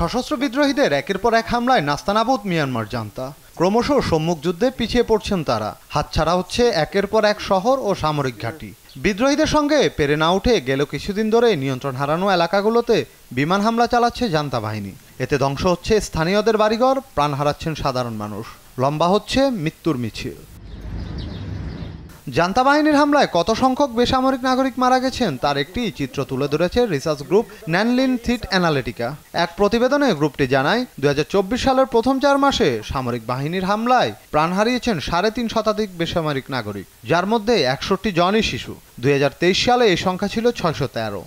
সশস্ত্র বিদ্রোহীদের একের পর এক হামলায় নাস্তানাবুদ মিয়ানমার জানতা ক্রমশ সম্মুখ যুদ্ধে পিছিয়ে পড়ছেন তারা হাতছাড়া হচ্ছে একের পর এক শহর ও সামরিক ঘাঁটি বিদ্রোহীদের সঙ্গে পেরে না উঠে গেল কিছুদিন ধরে নিয়ন্ত্রণ হারানো এলাকাগুলোতে বিমান হামলা চালাচ্ছে জান্তা বাহিনী এতে ধ্বংস হচ্ছে স্থানীয়দের বাড়িঘর প্রাণ হারাচ্ছেন সাধারণ মানুষ লম্বা হচ্ছে মৃত্যুর মিছিল জান্তা বাহিনীর হামলায় কত সংখ্যক বেসামরিক নাগরিক মারা গেছেন তার একটি চিত্র তুলে ধরেছে রিসার্চ গ্রুপ ন্যানলিন থিট অ্যানালিটিকা এক প্রতিবেদনে গ্রুপটি জানায় দু সালের প্রথম চার মাসে সামরিক বাহিনীর হামলায় প্রাণ হারিয়েছেন সাড়ে তিন শতাধিক বেসামরিক নাগরিক যার মধ্যে একষট্টি জনই শিশু দুই সালে এই সংখ্যা ছিল ছয়শো তেরো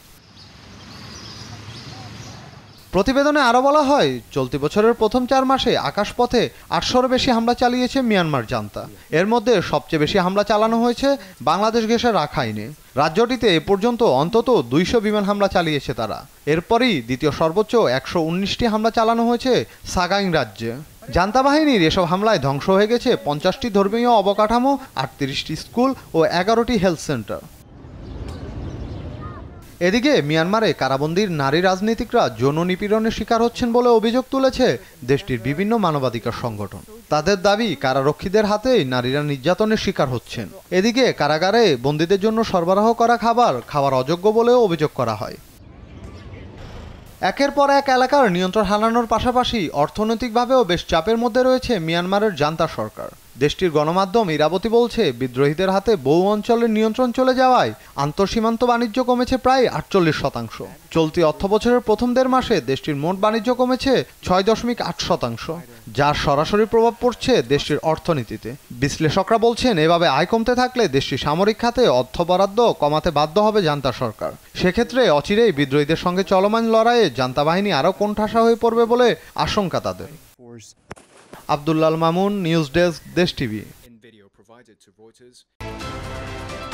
প্রতিবেদনে আরও বলা হয় চলতি বছরের প্রথম চার মাসে আকাশপথে আটশোর বেশি হামলা চালিয়েছে মিয়ানমার জান্তা এর মধ্যে সবচেয়ে বেশি হামলা চালানো হয়েছে বাংলাদেশ ঘেঁষে রাখাইনে রাজ্যটিতে এ পর্যন্ত অন্তত দুইশো বিমান হামলা চালিয়েছে তারা এরপরই দ্বিতীয় সর্বোচ্চ একশো উনিশটি হামলা চালানো হয়েছে সাগাইং রাজ্যে জান্তা বাহিনীর এসব হামলায় ধ্বংস হয়ে গেছে পঞ্চাশটি ধর্মীয় অবকাঠামো আটত্রিশটি স্কুল ও এগারোটি হেলথ সেন্টার এদিকে মিয়ানমারে কারাবন্দির নারী রাজনীতিকরা যৌন নিপীড়নের শিকার হচ্ছেন বলে অভিযোগ তুলেছে দেশটির বিভিন্ন মানবাধিকার সংগঠন তাদের দাবি কারারক্ষীদের হাতেই নারীরা নির্যাতনের শিকার হচ্ছেন এদিকে কারাগারে বন্দীদের জন্য সরবরাহ করা খাবার খাওয়ার অযোগ্য বলেও অভিযোগ করা হয় একের পর এক এলাকার নিয়ন্ত্রণ হারানোর পাশাপাশি অর্থনৈতিকভাবেও বেশ চাপের মধ্যে রয়েছে মিয়ানমারের জান্তা সরকার দেশটির গণমাধ্যম ইরাবতী বলছে বিদ্রোহীদের হাতে বহু অঞ্চলের নিয়ন্ত্রণ চলে যাওয়ায় আন্তঃসীমান্ত বাণিজ্য কমেছে প্রায় আটচল্লিশ শতাংশ চলতি অর্থবছরের প্রথম দেড় মাসে দেশটির মোট বাণিজ্য কমেছে ছয় দশমিক আট শতাংশ যার সরাসরি প্রভাব পড়ছে দেশটির অর্থনীতিতে বিশ্লেষকরা বলছেন এভাবে আয় কমতে থাকলে দেশটির সামরিক খাতে অর্থ বরাদ্দ কমাতে বাধ্য হবে জান্তা সরকার সেক্ষেত্রে অচিরেই বিদ্রোহীদের সঙ্গে চলমান লড়াইয়ে জান্তা বাহিনী আরও কোণঠাসা হয়ে পড়বে বলে আশঙ্কা তাদের Abdullah Al Mamun news desk Desh TV